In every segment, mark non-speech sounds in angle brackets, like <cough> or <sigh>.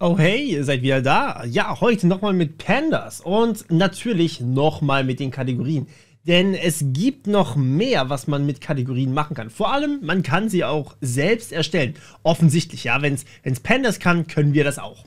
Oh hey, ihr seid wieder da. Ja, heute nochmal mit Pandas und natürlich nochmal mit den Kategorien. Denn es gibt noch mehr, was man mit Kategorien machen kann. Vor allem, man kann sie auch selbst erstellen. Offensichtlich, ja. Wenn es Pandas kann, können wir das auch.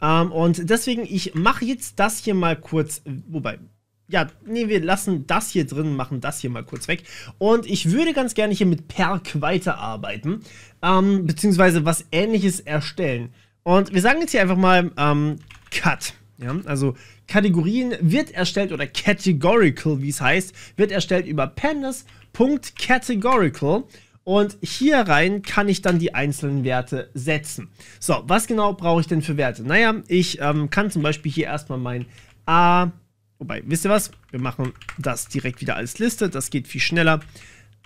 Ähm, und deswegen, ich mache jetzt das hier mal kurz, wobei, ja, nee, wir lassen das hier drin, machen das hier mal kurz weg. Und ich würde ganz gerne hier mit Perk weiterarbeiten, ähm, beziehungsweise was ähnliches erstellen. Und wir sagen jetzt hier einfach mal ähm, Cut. Ja, also Kategorien wird erstellt oder Categorical, wie es heißt, wird erstellt über pandas.categorical. Und hier rein kann ich dann die einzelnen Werte setzen. So, was genau brauche ich denn für Werte? Naja, ich ähm, kann zum Beispiel hier erstmal mein A, wobei, wisst ihr was? Wir machen das direkt wieder als Liste, das geht viel schneller.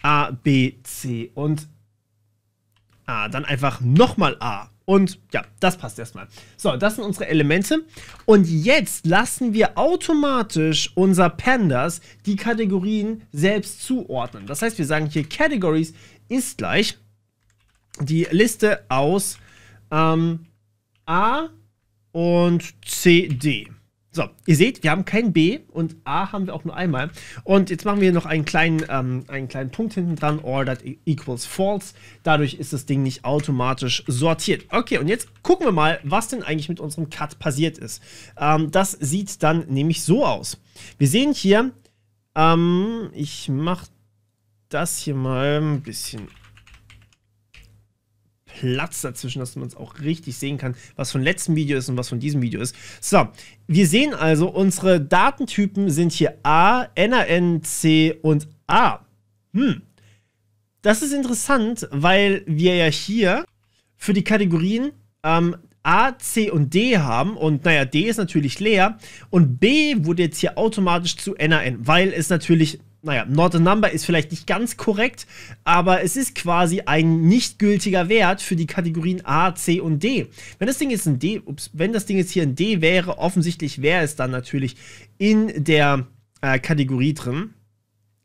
A, B, C und A. Dann einfach nochmal A. Und ja, das passt erstmal. So, das sind unsere Elemente. Und jetzt lassen wir automatisch unser Pandas die Kategorien selbst zuordnen. Das heißt, wir sagen hier Categories ist gleich die Liste aus ähm, A und C, D. So, ihr seht, wir haben kein B und A haben wir auch nur einmal. Und jetzt machen wir noch einen kleinen, ähm, einen kleinen Punkt hinten dran, All that e- equals false. Dadurch ist das Ding nicht automatisch sortiert. Okay, und jetzt gucken wir mal, was denn eigentlich mit unserem Cut passiert ist. Ähm, das sieht dann nämlich so aus. Wir sehen hier, ähm, ich mache das hier mal ein bisschen Platz dazwischen, dass man es auch richtig sehen kann, was von letztem Video ist und was von diesem Video ist. So, wir sehen also, unsere Datentypen sind hier A, NAN, C und A. Hm. Das ist interessant, weil wir ja hier für die Kategorien ähm, A, C und D haben. Und naja, D ist natürlich leer. Und B wurde jetzt hier automatisch zu NAN, weil es natürlich naja, not a number ist vielleicht nicht ganz korrekt, aber es ist quasi ein nicht gültiger Wert für die Kategorien A, C und D. Wenn das Ding jetzt ein D, ups, wenn das Ding jetzt hier ein D wäre, offensichtlich wäre es dann natürlich in der äh, Kategorie drin.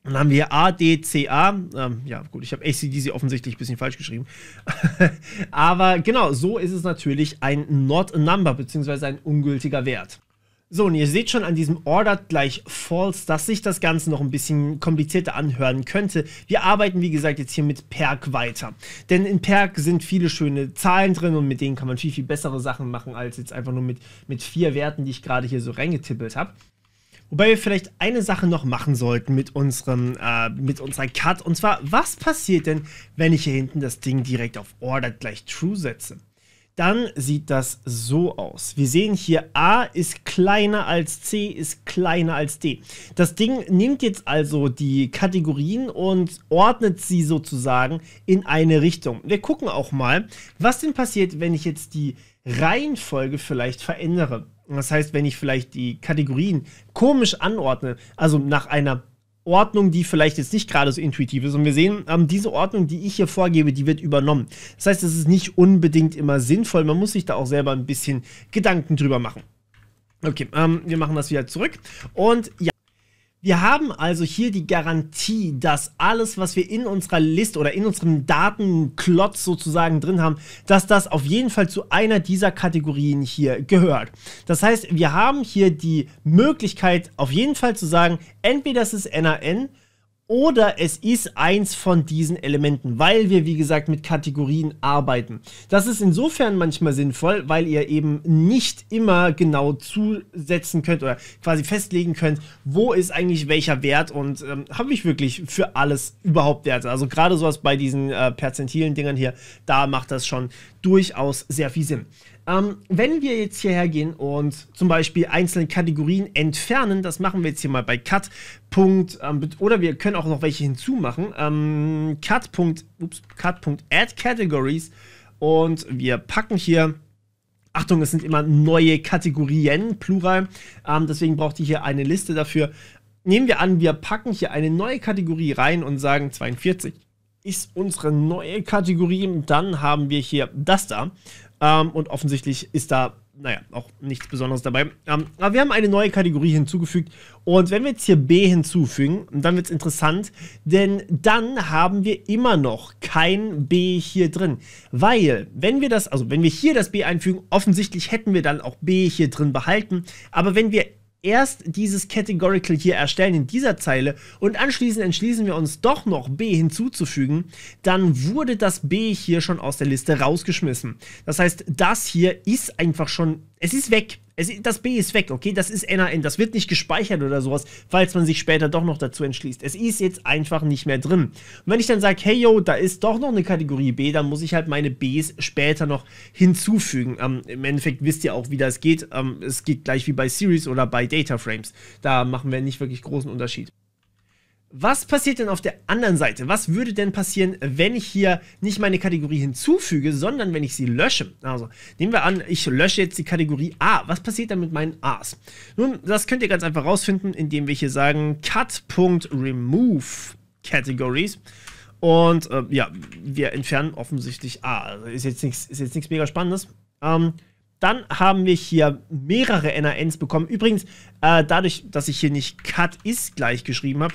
Dann haben wir A, D, C, A. Ähm, ja, gut, ich habe ACDC offensichtlich ein bisschen falsch geschrieben. <laughs> aber genau, so ist es natürlich ein Not a Number, beziehungsweise ein ungültiger Wert. So, und ihr seht schon an diesem Ordered gleich False, dass sich das Ganze noch ein bisschen komplizierter anhören könnte. Wir arbeiten, wie gesagt, jetzt hier mit Perk weiter. Denn in Perk sind viele schöne Zahlen drin und mit denen kann man viel, viel bessere Sachen machen, als jetzt einfach nur mit, mit vier Werten, die ich gerade hier so reingetippelt habe. Wobei wir vielleicht eine Sache noch machen sollten mit, unserem, äh, mit unserer Cut. Und zwar, was passiert denn, wenn ich hier hinten das Ding direkt auf Ordered gleich True setze? dann sieht das so aus. Wir sehen hier, A ist kleiner als C, ist kleiner als D. Das Ding nimmt jetzt also die Kategorien und ordnet sie sozusagen in eine Richtung. Wir gucken auch mal, was denn passiert, wenn ich jetzt die Reihenfolge vielleicht verändere. Das heißt, wenn ich vielleicht die Kategorien komisch anordne, also nach einer Ordnung, die vielleicht jetzt nicht gerade so intuitiv ist. Und wir sehen, ähm, diese Ordnung, die ich hier vorgebe, die wird übernommen. Das heißt, es ist nicht unbedingt immer sinnvoll. Man muss sich da auch selber ein bisschen Gedanken drüber machen. Okay, ähm, wir machen das wieder zurück. Und ja. Wir haben also hier die Garantie, dass alles, was wir in unserer Liste oder in unserem Datenklotz sozusagen drin haben, dass das auf jeden Fall zu einer dieser Kategorien hier gehört. Das heißt, wir haben hier die Möglichkeit auf jeden Fall zu sagen, entweder das ist NAN, oder es ist eins von diesen Elementen, weil wir, wie gesagt, mit Kategorien arbeiten. Das ist insofern manchmal sinnvoll, weil ihr eben nicht immer genau zusetzen könnt oder quasi festlegen könnt, wo ist eigentlich welcher Wert und ähm, habe ich wirklich für alles überhaupt Werte. Also gerade sowas bei diesen äh, perzentilen Dingern hier, da macht das schon durchaus sehr viel Sinn. Ähm, wenn wir jetzt hierher gehen und zum Beispiel einzelne Kategorien entfernen, das machen wir jetzt hier mal bei Cut. Punkt, ähm, oder wir können auch noch welche hinzumachen. Ähm, Cut. ups, Cut. add Categories und wir packen hier. Achtung, es sind immer neue Kategorien, Plural. Ähm, deswegen braucht ihr hier eine Liste dafür. Nehmen wir an, wir packen hier eine neue Kategorie rein und sagen 42 ist unsere neue Kategorie. dann haben wir hier das da. Ähm, und offensichtlich ist da, naja, auch nichts Besonderes dabei. Ähm, aber wir haben eine neue Kategorie hinzugefügt. Und wenn wir jetzt hier B hinzufügen, dann wird es interessant, denn dann haben wir immer noch kein B hier drin. Weil, wenn wir das, also wenn wir hier das B einfügen, offensichtlich hätten wir dann auch B hier drin behalten. Aber wenn wir erst dieses Categorical hier erstellen in dieser Zeile und anschließend entschließen wir uns doch noch B hinzuzufügen, dann wurde das B hier schon aus der Liste rausgeschmissen. Das heißt, das hier ist einfach schon, es ist weg. Es, das B ist weg, okay? Das ist NAN. Das wird nicht gespeichert oder sowas, falls man sich später doch noch dazu entschließt. Es ist jetzt einfach nicht mehr drin. Und wenn ich dann sage, hey yo, da ist doch noch eine Kategorie B, dann muss ich halt meine Bs später noch hinzufügen. Ähm, Im Endeffekt wisst ihr auch, wie das geht. Ähm, es geht gleich wie bei Series oder bei Data Frames. Da machen wir nicht wirklich großen Unterschied. Was passiert denn auf der anderen Seite? Was würde denn passieren, wenn ich hier nicht meine Kategorie hinzufüge, sondern wenn ich sie lösche? Also nehmen wir an, ich lösche jetzt die Kategorie A. Was passiert dann mit meinen A's? Nun, das könnt ihr ganz einfach rausfinden, indem wir hier sagen cut.remove Categories. Und äh, ja, wir entfernen offensichtlich A. Also ist jetzt nichts, mega Spannendes. Ähm, dann haben wir hier mehrere NANs bekommen. Übrigens, äh, dadurch, dass ich hier nicht cut ist gleich geschrieben habe,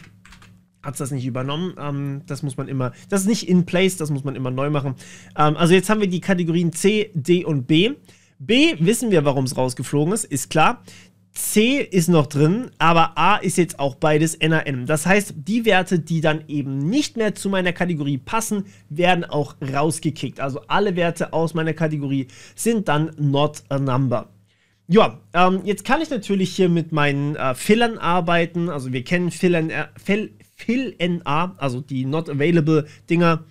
hat es das nicht übernommen. Ähm, das muss man immer, das ist nicht in place, das muss man immer neu machen. Ähm, also jetzt haben wir die Kategorien C, D und B. B wissen wir, warum es rausgeflogen ist, ist klar. C ist noch drin, aber A ist jetzt auch beides NAN. Das heißt, die Werte, die dann eben nicht mehr zu meiner Kategorie passen, werden auch rausgekickt. Also alle Werte aus meiner Kategorie sind dann not a number. Ja, ähm, jetzt kann ich natürlich hier mit meinen äh, Fillern arbeiten. Also wir kennen Fillern, äh, Fill Fill PhilNA, also die Not Available Dinger,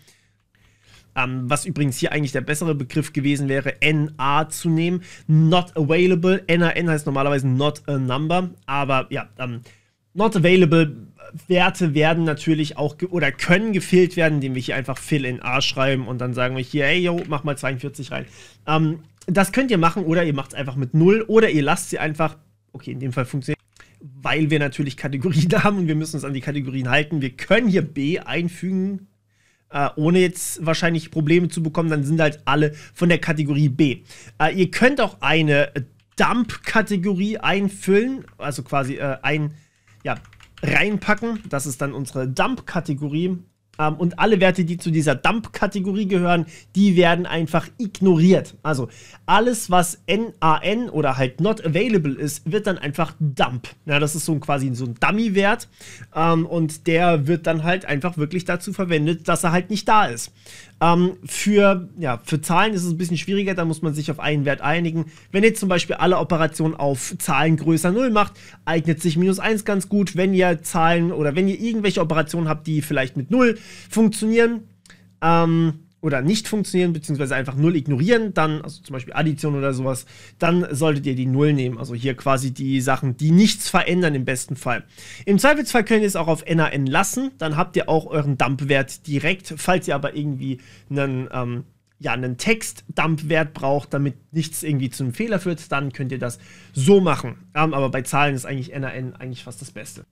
ähm, was übrigens hier eigentlich der bessere Begriff gewesen wäre, NA zu nehmen. Not Available, NAN heißt normalerweise Not a Number, aber ja, ähm, Not Available Werte werden natürlich auch oder können gefehlt werden, indem wir hier einfach Fill in A schreiben und dann sagen wir hier, hey, yo, mach mal 42 rein. Ähm, das könnt ihr machen oder ihr macht es einfach mit 0 oder ihr lasst sie einfach, okay, in dem Fall funktioniert weil wir natürlich Kategorien <laughs> haben und wir müssen uns an die Kategorien halten. Wir können hier B einfügen, äh, ohne jetzt wahrscheinlich Probleme zu bekommen. Dann sind halt alle von der Kategorie B. Äh, ihr könnt auch eine Dump-Kategorie einfüllen, also quasi äh, ein, ja, reinpacken. Das ist dann unsere Dump-Kategorie. Ähm, und alle Werte, die zu dieser Dump-Kategorie gehören, die werden einfach ignoriert. Also alles, was NAN oder halt not available ist, wird dann einfach Dump. Ja, das ist so ein, quasi so ein Dummy-Wert. Ähm, und der wird dann halt einfach wirklich dazu verwendet, dass er halt nicht da ist. Ähm, für, ja, für Zahlen ist es ein bisschen schwieriger, da muss man sich auf einen Wert einigen. Wenn ihr zum Beispiel alle Operationen auf Zahlen größer 0 macht, eignet sich minus 1 ganz gut. Wenn ihr Zahlen oder wenn ihr irgendwelche Operationen habt, die vielleicht mit 0 funktionieren, ähm, oder nicht funktionieren, beziehungsweise einfach null ignorieren, dann, also zum Beispiel Addition oder sowas, dann solltet ihr die Null nehmen. Also hier quasi die Sachen, die nichts verändern im besten Fall. Im Zweifelsfall könnt ihr es auch auf NAN lassen, dann habt ihr auch euren Dump-Wert direkt. Falls ihr aber irgendwie einen, ähm, ja, einen Text-Dump-Wert braucht, damit nichts irgendwie zu einem Fehler führt, dann könnt ihr das so machen. Ähm, aber bei Zahlen ist eigentlich NAN eigentlich fast das Beste.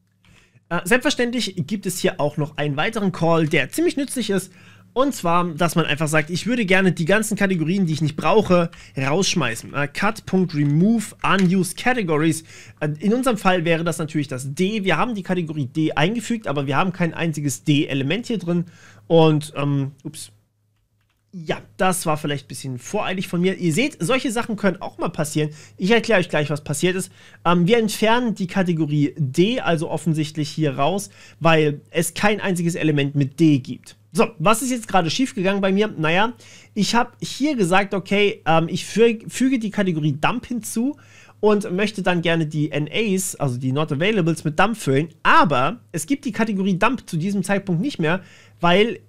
Äh, selbstverständlich gibt es hier auch noch einen weiteren Call, der ziemlich nützlich ist, und zwar, dass man einfach sagt, ich würde gerne die ganzen Kategorien, die ich nicht brauche, rausschmeißen. Äh, Cut.remove unused categories. Äh, in unserem Fall wäre das natürlich das D. Wir haben die Kategorie D eingefügt, aber wir haben kein einziges D-Element hier drin. Und, ähm, ups. Ja, das war vielleicht ein bisschen voreilig von mir. Ihr seht, solche Sachen können auch mal passieren. Ich erkläre euch gleich, was passiert ist. Ähm, wir entfernen die Kategorie D, also offensichtlich hier raus, weil es kein einziges Element mit D gibt. So, was ist jetzt gerade schiefgegangen bei mir? Naja, ich habe hier gesagt, okay, ähm, ich füge die Kategorie Dump hinzu und möchte dann gerne die NAs, also die Not Availables, mit Dump füllen. Aber es gibt die Kategorie Dump zu diesem Zeitpunkt nicht mehr, weil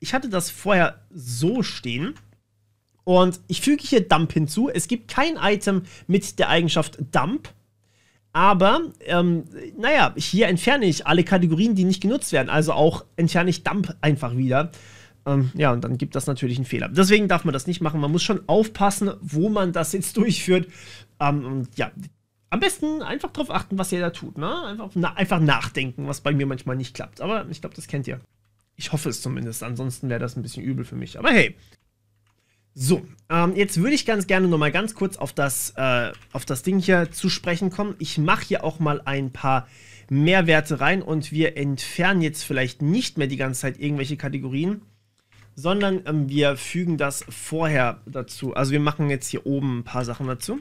ich hatte das vorher so stehen. Und ich füge hier Dump hinzu. Es gibt kein Item mit der Eigenschaft Dump. Aber, ähm, naja, hier entferne ich alle Kategorien, die nicht genutzt werden. Also auch entferne ich Dump einfach wieder. Ähm, ja, und dann gibt das natürlich einen Fehler. Deswegen darf man das nicht machen. Man muss schon aufpassen, wo man das jetzt <laughs> durchführt. Ähm, und ja, am besten einfach darauf achten, was ihr da tut. Ne? Einfach, na, einfach nachdenken, was bei mir manchmal nicht klappt. Aber ich glaube, das kennt ihr. Ich hoffe es zumindest. Ansonsten wäre das ein bisschen übel für mich. Aber hey, so, ähm, jetzt würde ich ganz gerne nochmal ganz kurz auf das, äh, auf das Ding hier zu sprechen kommen. Ich mache hier auch mal ein paar Mehrwerte rein und wir entfernen jetzt vielleicht nicht mehr die ganze Zeit irgendwelche Kategorien, sondern ähm, wir fügen das vorher dazu. Also wir machen jetzt hier oben ein paar Sachen dazu.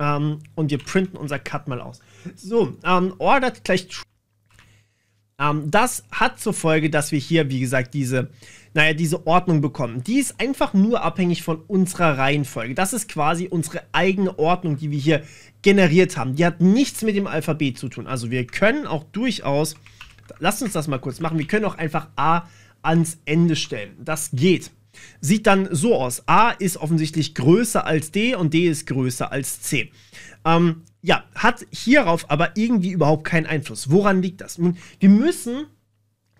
Ähm, und wir printen unser Cut mal aus. So, ähm, ordered gleich true ähm, das hat zur Folge, dass wir hier, wie gesagt, diese, naja, diese Ordnung bekommen. Die ist einfach nur abhängig von unserer Reihenfolge. Das ist quasi unsere eigene Ordnung, die wir hier generiert haben. Die hat nichts mit dem Alphabet zu tun. Also wir können auch durchaus, lasst uns das mal kurz machen, wir können auch einfach A ans Ende stellen. Das geht sieht dann so aus. A ist offensichtlich größer als D und D ist größer als C. Ähm, ja, hat hierauf aber irgendwie überhaupt keinen Einfluss. Woran liegt das? Nun, wir müssen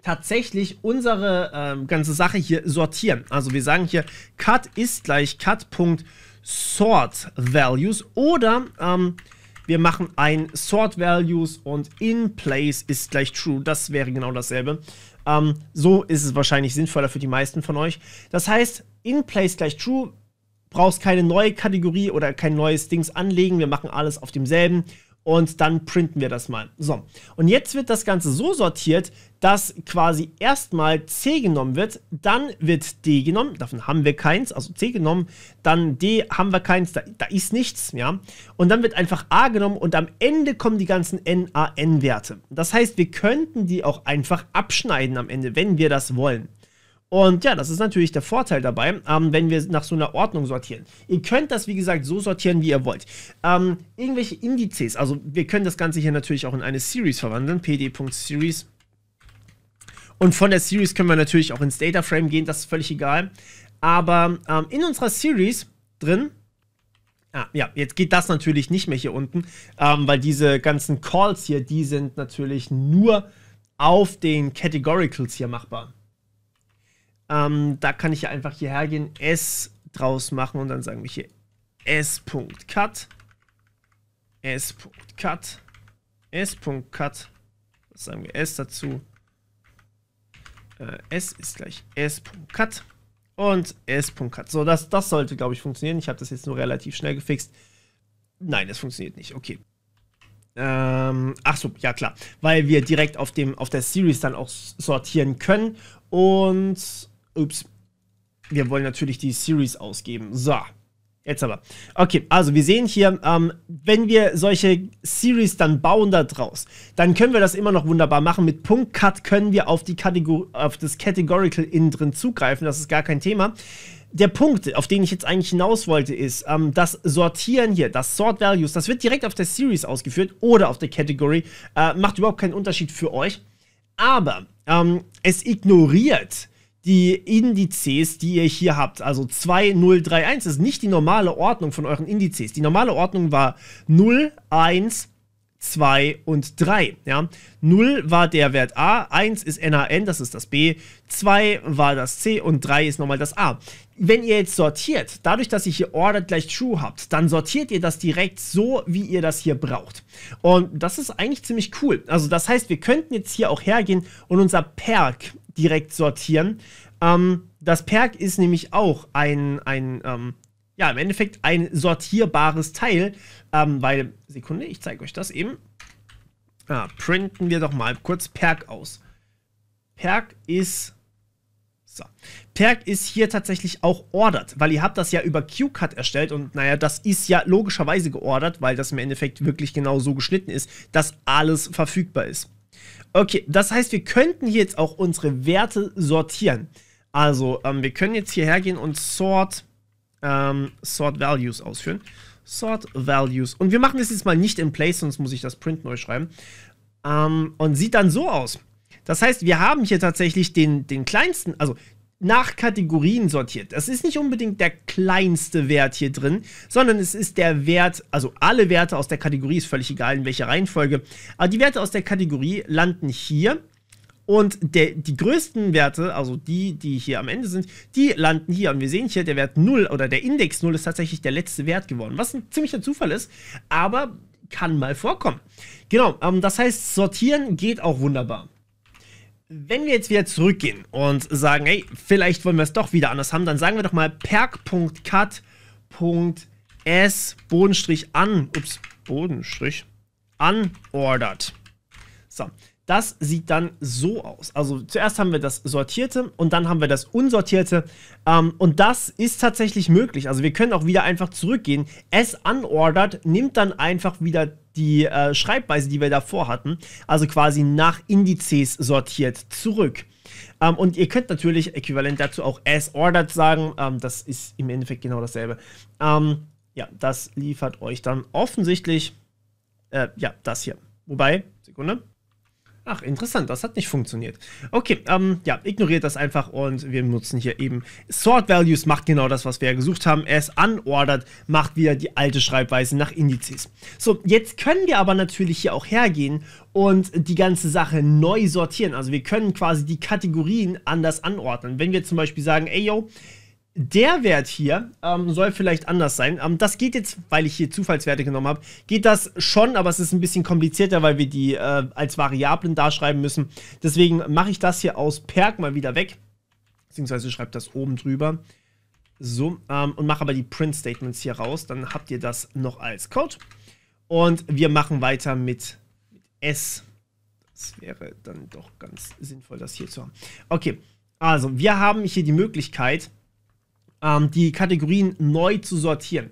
tatsächlich unsere ähm, ganze Sache hier sortieren. Also wir sagen hier, cut ist gleich cut.sortValues oder ähm, wir machen ein sortValues und inPlace ist gleich true. Das wäre genau dasselbe. Ähm, so ist es wahrscheinlich sinnvoller für die meisten von euch. Das heißt, in place gleich true, brauchst keine neue Kategorie oder kein neues Dings anlegen. Wir machen alles auf demselben und dann printen wir das mal. So, und jetzt wird das Ganze so sortiert, dass quasi erstmal C genommen wird, dann wird D genommen, davon haben wir keins, also C genommen, dann D haben wir keins, da, da ist nichts, ja. Und dann wird einfach A genommen und am Ende kommen die ganzen NAN-Werte. Das heißt, wir könnten die auch einfach abschneiden am Ende, wenn wir das wollen. Und ja, das ist natürlich der Vorteil dabei, ähm, wenn wir nach so einer Ordnung sortieren. Ihr könnt das, wie gesagt, so sortieren, wie ihr wollt. Ähm, irgendwelche Indizes, also wir können das Ganze hier natürlich auch in eine Series verwandeln, pd.series. Und von der Series können wir natürlich auch ins Dataframe gehen, das ist völlig egal. Aber ähm, in unserer Series drin, ah, ja, jetzt geht das natürlich nicht mehr hier unten, ähm, weil diese ganzen Calls hier, die sind natürlich nur auf den Categoricals hier machbar. Ähm, da kann ich ja einfach hierher gehen, S draus machen und dann sagen wir hier S.cut, S.cut, S.cut, was sagen wir S dazu? Äh, s ist gleich S.cut und S.cut. So, das, das sollte, glaube ich, funktionieren. Ich habe das jetzt nur relativ schnell gefixt. Nein, das funktioniert nicht. Okay. Ähm, ach so, ja klar, weil wir direkt auf dem auf der Series dann auch sortieren können und Ups. Wir wollen natürlich die Series ausgeben. So. Jetzt aber. Okay, also wir sehen hier, ähm, wenn wir solche Series dann bauen da draus, dann können wir das immer noch wunderbar machen. Mit Punkt Cut können wir auf, die Kategor auf das Categorical innen drin zugreifen. Das ist gar kein Thema. Der Punkt, auf den ich jetzt eigentlich hinaus wollte, ist, ähm, das Sortieren hier, das Sort Values, das wird direkt auf der Series ausgeführt oder auf der Category. Äh, macht überhaupt keinen Unterschied für euch. Aber ähm, es ignoriert die Indizes, die ihr hier habt. Also 2, 0, 3, 1, ist nicht die normale Ordnung von euren Indizes. Die normale Ordnung war 0, 1, 2 und 3. Ja? 0 war der Wert A, 1 ist NAN, das ist das B, 2 war das C und 3 ist nochmal das A. Wenn ihr jetzt sortiert, dadurch, dass ihr hier Ordered gleich True habt, dann sortiert ihr das direkt so, wie ihr das hier braucht. Und das ist eigentlich ziemlich cool. Also das heißt, wir könnten jetzt hier auch hergehen und unser Perk direkt sortieren. Ähm, das Perk ist nämlich auch ein, ein ähm, ja, im Endeffekt ein sortierbares Teil, ähm, weil, Sekunde, ich zeige euch das eben. Ah, printen wir doch mal kurz Perk aus. Perk ist so. Perk ist hier tatsächlich auch ordered, weil ihr habt das ja über QCut erstellt und naja, das ist ja logischerweise geordert, weil das im Endeffekt wirklich genau so geschnitten ist, dass alles verfügbar ist. Okay, das heißt, wir könnten jetzt auch unsere Werte sortieren. Also, ähm, wir können jetzt hierher gehen und sort, ähm, sort Values ausführen. Sort Values. Und wir machen das jetzt mal nicht in Place, sonst muss ich das Print neu schreiben. Ähm, und sieht dann so aus. Das heißt, wir haben hier tatsächlich den, den kleinsten, also nach Kategorien sortiert. Das ist nicht unbedingt der kleinste Wert hier drin, sondern es ist der Wert, also alle Werte aus der Kategorie, ist völlig egal in welcher Reihenfolge, aber die Werte aus der Kategorie landen hier und der, die größten Werte, also die, die hier am Ende sind, die landen hier. Und wir sehen hier, der Wert 0 oder der Index 0 ist tatsächlich der letzte Wert geworden, was ein ziemlicher Zufall ist, aber kann mal vorkommen. Genau, ähm, das heißt, sortieren geht auch wunderbar. Wenn wir jetzt wieder zurückgehen und sagen, hey, vielleicht wollen wir es doch wieder anders haben, dann sagen wir doch mal perk.cut.s Bodenstrich an, ups, Bodenstrich, unordered. So, das sieht dann so aus. Also zuerst haben wir das Sortierte und dann haben wir das Unsortierte. Ähm, und das ist tatsächlich möglich. Also wir können auch wieder einfach zurückgehen. Es unordered nimmt dann einfach wieder die äh, Schreibweise, die wir davor hatten. Also quasi nach Indizes sortiert zurück. Ähm, und ihr könnt natürlich äquivalent dazu auch as ordered sagen. Ähm, das ist im Endeffekt genau dasselbe. Ähm, ja, das liefert euch dann offensichtlich, äh, ja, das hier. Wobei, Sekunde. Ach, interessant, das hat nicht funktioniert. Okay, ähm, ja, ignoriert das einfach und wir nutzen hier eben Sort Values, macht genau das, was wir ja gesucht haben. Es anordert, macht wieder die alte Schreibweise nach Indizes. So, jetzt können wir aber natürlich hier auch hergehen und die ganze Sache neu sortieren. Also wir können quasi die Kategorien anders anordnen. Wenn wir zum Beispiel sagen, ey yo, der Wert hier ähm, soll vielleicht anders sein. Ähm, das geht jetzt, weil ich hier Zufallswerte genommen habe, geht das schon, aber es ist ein bisschen komplizierter, weil wir die äh, als Variablen darschreiben müssen. Deswegen mache ich das hier aus Perk mal wieder weg, beziehungsweise schreibe das oben drüber. So, ähm, und mache aber die Print-Statements hier raus. Dann habt ihr das noch als Code. Und wir machen weiter mit, mit S. Das wäre dann doch ganz sinnvoll, das hier zu haben. Okay, also wir haben hier die Möglichkeit, ähm, die Kategorien neu zu sortieren.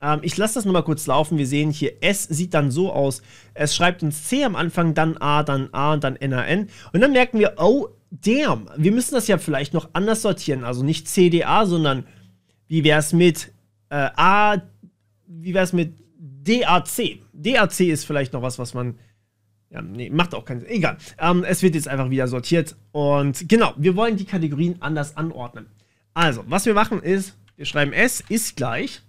Ähm, ich lasse das nochmal kurz laufen. Wir sehen hier, S sieht dann so aus. Es schreibt uns C am Anfang, dann A, dann A und dann NAN. Und dann merken wir, oh, damn, wir müssen das ja vielleicht noch anders sortieren. Also nicht CDA, sondern wie wäre es mit äh, A, wie wäre es mit DAC? DAC ist vielleicht noch was, was man ja, nee, macht auch keinen Sinn. Egal. Ähm, es wird jetzt einfach wieder sortiert. Und genau, wir wollen die Kategorien anders anordnen. Also, was wir machen ist, wir schreiben s ist gleich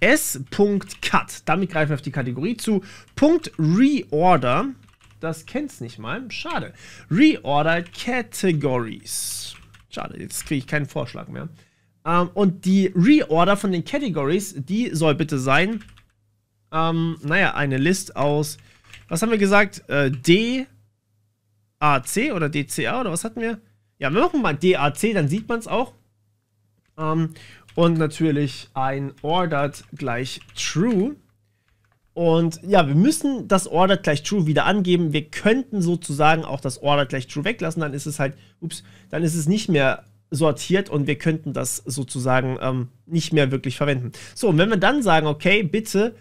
s.cut. Damit greifen wir auf die Kategorie zu. Punkt reorder. Das kennt's nicht mal. Schade. Reorder Categories. Schade, jetzt kriege ich keinen Vorschlag mehr. Ähm, und die Reorder von den Categories, die soll bitte sein, ähm, naja, eine List aus, was haben wir gesagt? Äh, DAC oder DCA oder was hatten wir? Ja, wir machen mal DAC, dann sieht man es auch. Ähm, und natürlich ein ordered gleich true. Und ja, wir müssen das ordered gleich True wieder angeben. Wir könnten sozusagen auch das ordered gleich True weglassen. Dann ist es halt, ups, dann ist es nicht mehr sortiert und wir könnten das sozusagen ähm, nicht mehr wirklich verwenden. So, und wenn wir dann sagen, okay, bitte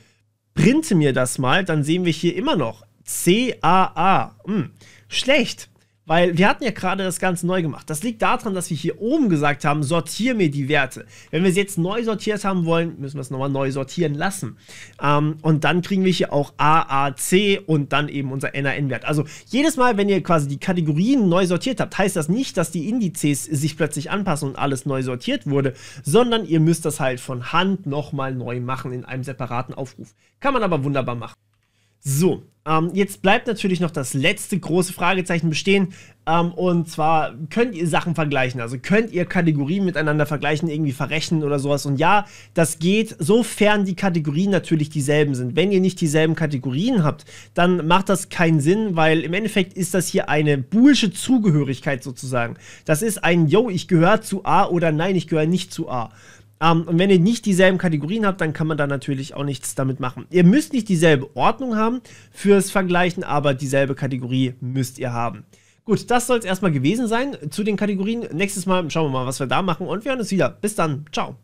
printe mir das mal, dann sehen wir hier immer noch CAA. Hm, schlecht. Weil wir hatten ja gerade das Ganze neu gemacht. Das liegt daran, dass wir hier oben gesagt haben, sortiere mir die Werte. Wenn wir sie jetzt neu sortiert haben wollen, müssen wir es nochmal neu sortieren lassen. Ähm, und dann kriegen wir hier auch AAC und dann eben unser NAN-Wert. Also jedes Mal, wenn ihr quasi die Kategorien neu sortiert habt, heißt das nicht, dass die Indizes sich plötzlich anpassen und alles neu sortiert wurde, sondern ihr müsst das halt von Hand nochmal neu machen in einem separaten Aufruf. Kann man aber wunderbar machen. So, ähm, jetzt bleibt natürlich noch das letzte große Fragezeichen bestehen. Ähm, und zwar könnt ihr Sachen vergleichen. Also könnt ihr Kategorien miteinander vergleichen, irgendwie verrechnen oder sowas. Und ja, das geht, sofern die Kategorien natürlich dieselben sind. Wenn ihr nicht dieselben Kategorien habt, dann macht das keinen Sinn, weil im Endeffekt ist das hier eine bullsche Zugehörigkeit sozusagen. Das ist ein Yo, ich gehöre zu A oder Nein, ich gehöre nicht zu A. Ähm, und wenn ihr nicht dieselben Kategorien habt, dann kann man da natürlich auch nichts damit machen. Ihr müsst nicht dieselbe Ordnung haben fürs Vergleichen, aber dieselbe Kategorie müsst ihr haben. Gut, das soll es erstmal gewesen sein zu den Kategorien. Nächstes Mal schauen wir mal, was wir da machen und wir hören uns wieder. Bis dann. Ciao.